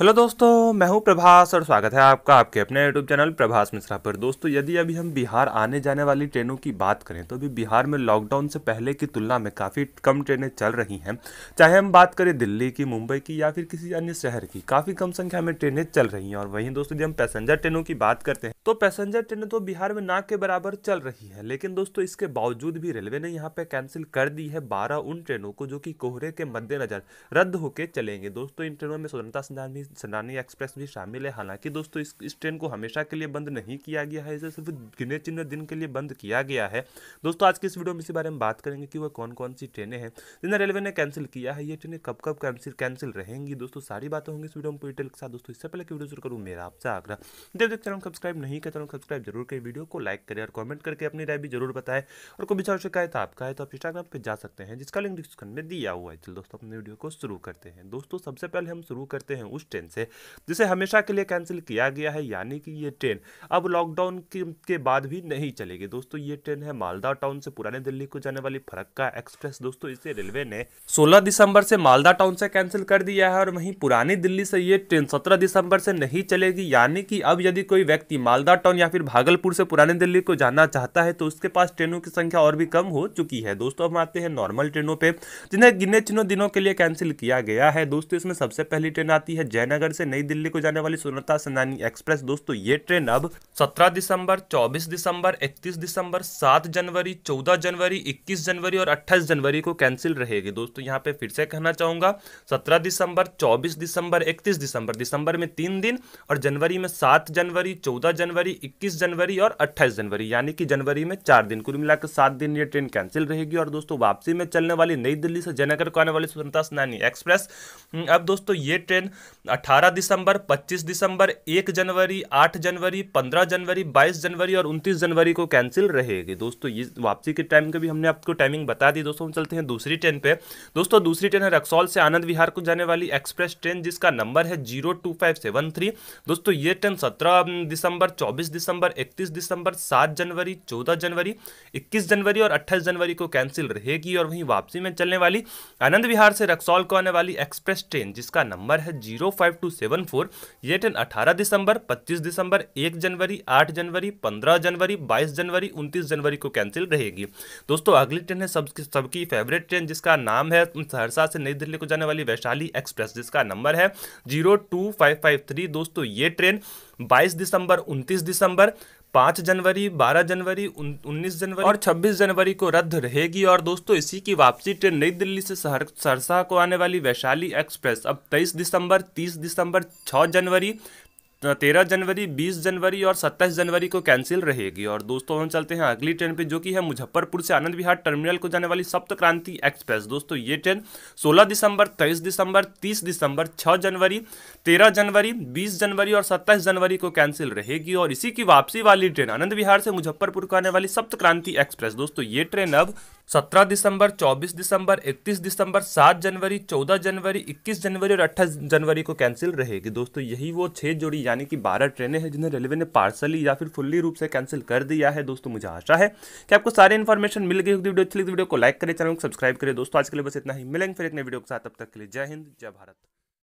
hello दोस्तों मैं हूं प्रभास और स्वागत है आपका आपके अपने यूट्यूब चैनल प्रभास मिश्रा पर दोस्तों यदि अभी हम बिहार आने जाने वाली ट्रेनों की बात करें तो अभी बिहार में लॉकडाउन से पहले की तुलना में काफ़ी कम ट्रेनें चल रही हैं चाहे हम बात करें दिल्ली की मुंबई की या फिर किसी अन्य शहर की काफ़ी कम संख्या में ट्रेनें चल रही हैं और वहीं दोस्तों जब हम पैसेंजर ट्रेनों की बात करते हैं तो पैसेंजर ट्रेनें तो बिहार में ना के बराबर चल रही है लेकिन दोस्तों इसके बावजूद भी रेलवे ने यहाँ पर कैंसिल कर दी है बारह उन ट्रेनों को जो कि कोहरे के मद्देनजर रद्द होकर चलेंगे दोस्तों इन ट्रेनों में स्वतंत्रता संधान भी ही सनानी एक्सप्रेस भी शामिल है हालांकि दोस्तों इस इस ट्रेन को हमेशा के लिए बंद नहीं किया गया है इसे सिर्फ गिने चिन्ह दिन के लिए बंद किया गया है दोस्तों आज के इस वीडियो में इसी बारे में बात करेंगे कि वह कौन कौन सी ट्रेनें हैं जिन्हें रेलवे ने कैंसिल किया है ये ट्रेनें कब कब कैंसिल कैंसिल रहेंगी दोस्तों सारी बातें होंगी इस वीडियो में डिटेल के साथ दोस्तों इससे पहले की वीडियो शुरू करूँ मेरा आपसे आग्रह जब तक चैनल सब्सक्राइब नहीं करता हूँ सब्सक्राइब जरूर करें वीडियो को लाइक करें और कॉमेंट करके अपनी राय भी जरूर बताएं और कोई विचार शिकायत आपका है तो आप इंस्टाग्राम पर जा सकते हैं जिसका लिंक डिस्क्रिप्शन में दिया हुआ है चलो दोस्तों अपने वीडियो को शुरू करते हैं दोस्तों सबसे पहले हम शुरू करते हैं उस ट्रेन से जिसे हमेशा के लिए कैंसिल किया गया है यानी कि ये ट्रेन अब लॉकडाउन के, बाद भी नहीं चलेगी दोस्तों ये ट्रेन है मालदा टाउन से पुराने दिल्ली को जाने वाली फरक्का एक्सप्रेस दोस्तों इसे रेलवे ने सोलह दिसंबर से मालदा टाउन से कैंसिल कर दिया है और वहीं पुरानी दिल्ली से ये ट्रेन सत्रह दिसंबर से नहीं चलेगी यानी कि अब यदि कोई व्यक्ति मालदा टाउन या फिर भागलपुर से पुराने दिल्ली को जाना चाहता है तो उसके पास ट्रेनों की संख्या और भी कम हो चुकी है दोस्तों हम आते हैं नॉर्मल ट्रेनों पे जिन्हें गिने चुने दिनों के लिए कैंसिल किया गया है दोस्तों इसमें सबसे पहली ट्रेन आती है जय जयनगर से नई दिल्ली को जाने वाली सुनता सेनानी एक्सप्रेस दोस्तों ये ट्रेन अब 17 दिसंबर 24 दिसंबर 31 दिसंबर 7 जनवरी 14 जनवरी 21 जनवरी और 28 जनवरी को कैंसिल रहेगी दोस्तों यहाँ पे फिर से कहना चाहूंगा 17 दिसंबर 24 दिसंबर 31 दिसंबर दिसंबर में तीन दिन और जनवरी में सात जनवरी चौदह जनवरी इक्कीस जनवरी और अट्ठाईस जनवरी यानी कि जनवरी में चार दिन कुल मिलाकर सात दिन ये ट्रेन कैंसिल रहेगी और दोस्तों वापसी में चलने वाली नई दिल्ली से जयनगर को आने वाली स्वतंत्रता सेनानी एक्सप्रेस अब दोस्तों ये ट्रेन 18 दिसंबर 25 दिसंबर 1 जनवरी 8 जनवरी 15 जनवरी 22 जनवरी और 29 जनवरी को कैंसिल रहेगी दोस्तों ये वापसी के टाइम का भी हमने आपको टाइमिंग बता दी दोस्तों हम चलते हैं दूसरी ट्रेन पे दोस्तों दूसरी ट्रेन है रक्सौल से आनंद विहार को जाने वाली एक्सप्रेस ट्रेन जिसका नंबर है जीरो दोस्तों ये ट्रेन सत्रह दिसंबर चौबीस दिसंबर इकतीस दिसंबर सात जनवरी चौदह जनवरी इक्कीस जनवरी और अट्ठाईस जनवरी को कैंसिल रहेगी और वहीं वापसी में चलने वाली आनंद विहार से रक्सौल को आने वाली एक्सप्रेस ट्रेन जिसका नंबर है zero five two seven four ये ट्रेन अठारह दिसंबर पच्चीस दिसंबर एक जनवरी आठ जनवरी पंद्रह जनवरी बाईस जनवरी उनतीस जनवरी को कैंसिल रहेगी दोस्तों अगली ट्रेन है सबकी सबकी फेवरेट ट्रेन जिसका नाम है सहरसा से नई दिल्ली को जाने वाली वैशाली एक्सप्रेस जिसका नंबर है zero two five five three दोस्तों ये ट्रेन 22 दिसंबर 29 दिसंबर पाँच जनवरी बारह जनवरी उन्नीस जनवरी और छब्बीस जनवरी को रद्द रहेगी और दोस्तों इसी की वापसी ट्रेन नई दिल्ली से सहरसा को आने वाली वैशाली एक्सप्रेस अब तेईस दिसंबर तीस दिसंबर छः जनवरी तो तेरह जनवरी बीस जनवरी और सत्ताईस जनवरी को कैंसिल रहेगी और दोस्तों हम चलते हैं अगली ट्रेन पे जो कि है मुजफ्फरपुर से आनंद विहार टर्मिनल को जाने वाली सप्त क्रांति एक्सप्रेस दोस्तों ये ट्रेन 16 दिसंबर 23 दिसंबर 30 दिसंबर 6 जनवरी 13 जनवरी 20 जनवरी और 27 जनवरी को कैंसिल रहेगी और इसी की वापसी वाली ट्रेन आनंद विहार से मुजफ्फरपुर को आने वाली सप्त क्रांति एक्सप्रेस दोस्तों ये ट्रेन अब सत्रह दिसंबर चौबीस दिसंबर इकतीस दिसंबर सात जनवरी चौदह जनवरी इक्कीस जनवरी और अट्ठाईस जनवरी को कैंसिल रहेगी दोस्तों यही वो छह जोड़ी यानी कि बारह ट्रेनें हैं जिन्हें रेलवे ने पार्सली या फिर फुल्ली रूप से कैंसिल कर दिया है दोस्तों मुझे आशा है कि आपको सारी इन्फॉर्मेशन मिल गई होगी वीडियो अच्छी लगी तो वीडियो को लाइक करें चैनल को सब्सक्राइब करें दोस्तों आज के लिए बस इतना ही मिलेंगे फिर एक नए वीडियो के साथ अब तक के लिए जय हिंद जय भारत